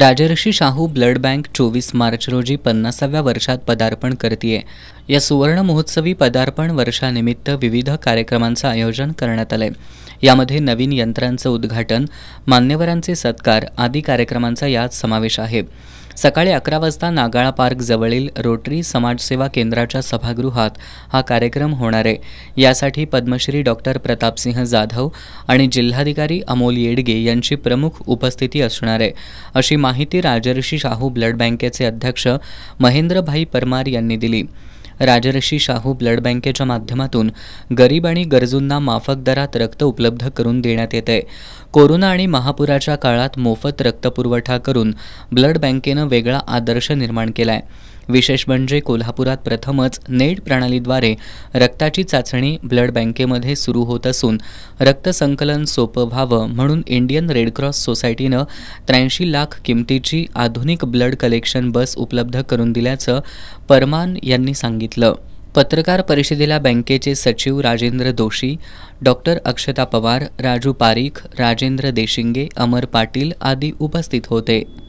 Rajarshi Shahu blood bank चोवीस मार्च रोजी पन्नासाव्या वर्षात पदार्पण करते या सुवर्ण महोत्सवी पदार्पण वर्षानिमित्त विविध कार्यक्रमांचं आयोजन करण्यात आलंय यामध्ये नवीन यंत्रांचं उद्घाटन मान्यवरांचे सत्कार आदी कार्यक्रमांचा यात समावेश आहे सकाळी अकरा वाजता नागाळा पार्कजवळील रोटरी समाजसेवा केंद्राच्या सभागृहात हा कार्यक्रम होणार आहे यासाठी पद्मश्री डॉक्टर प्रतापसिंह जाधव आणि जिल्हाधिकारी अमोल येडगे यांची प्रमुख उपस्थिती असणार आहे अशी माहिती राजर्षी शाहू ब्लड बँकेचे अध्यक्ष महेंद्रभाई परमार यांनी दिली राजर्षी शाहू ब्लड बँकेच्या माध्यमातून गरीब आणि गरजूंना माफक दरात रक्त उपलब्ध करून देण्यात आहे कोरोना आणि महापुराच्या काळात मोफत रक्तपुरवठा करून ब्लड बँकेनं वेगळा आदर्श निर्माण केला आहे विशेष म्हणजे कोल्हापुरात प्रथमच नेट प्रणालीद्वारे रक्ताची चाचणी ब्लड बँकेमध्ये सुरू होत असून रक्त संकलन सोपं व्हावं म्हणून इंडियन रेडक्रॉस सोसायटीनं त्र्याऐंशी लाख किमतीची आधुनिक ब्लड कलेक्शन बस उपलब्ध करून दिल्याचं परमान यांनी सांगितलं पत्रकार परिषदेला बँकेचे सचिव राजेंद्र दोशी डॉक्टर अक्षता पवार राजू पारीख राजेंद्र देशिंगे अमर पाटील आदी उपस्थित होते